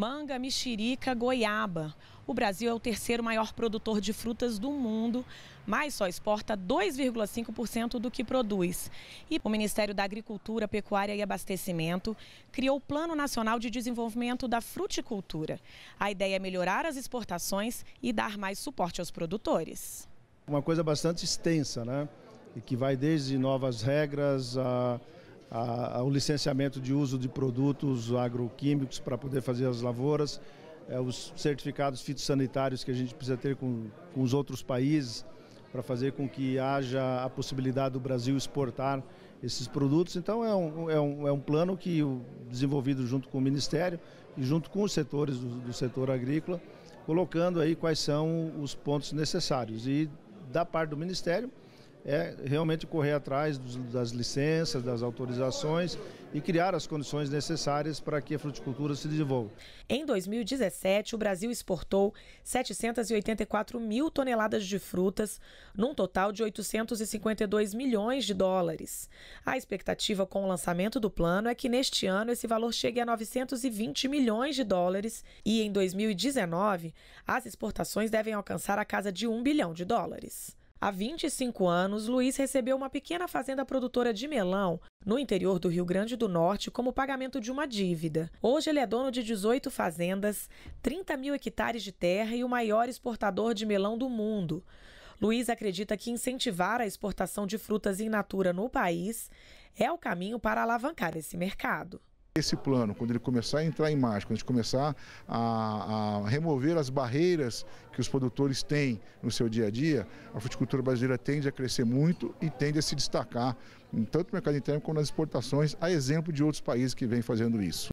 manga, mexerica, goiaba. O Brasil é o terceiro maior produtor de frutas do mundo, mas só exporta 2,5% do que produz. E o Ministério da Agricultura, Pecuária e Abastecimento criou o Plano Nacional de Desenvolvimento da Fruticultura. A ideia é melhorar as exportações e dar mais suporte aos produtores. Uma coisa bastante extensa, né? E que vai desde novas regras a a, licenciamento de uso de produtos agroquímicos para poder fazer as lavouras, é, os certificados fitossanitários que a gente precisa ter com, com os outros países para fazer com que haja a possibilidade do Brasil exportar esses produtos. Então é um, é um, é um plano que desenvolvido junto com o Ministério e junto com os setores do, do setor agrícola, colocando aí quais são os pontos necessários. E da parte do Ministério, é realmente correr atrás dos, das licenças, das autorizações e criar as condições necessárias para que a fruticultura se desenvolva. Em 2017, o Brasil exportou 784 mil toneladas de frutas, num total de 852 milhões de dólares. A expectativa com o lançamento do plano é que neste ano esse valor chegue a 920 milhões de dólares e em 2019 as exportações devem alcançar a casa de 1 bilhão de dólares. Há 25 anos, Luiz recebeu uma pequena fazenda produtora de melão no interior do Rio Grande do Norte como pagamento de uma dívida. Hoje ele é dono de 18 fazendas, 30 mil hectares de terra e o maior exportador de melão do mundo. Luiz acredita que incentivar a exportação de frutas in natura no país é o caminho para alavancar esse mercado. Esse plano, quando ele começar a entrar em marcha, quando a gente começar a, a, remover as barreiras que os produtores têm no seu dia a dia, a fruticultura brasileira tende a crescer muito e tende a se destacar, tanto no mercado interno como nas exportações, a exemplo de outros países que vêm fazendo isso.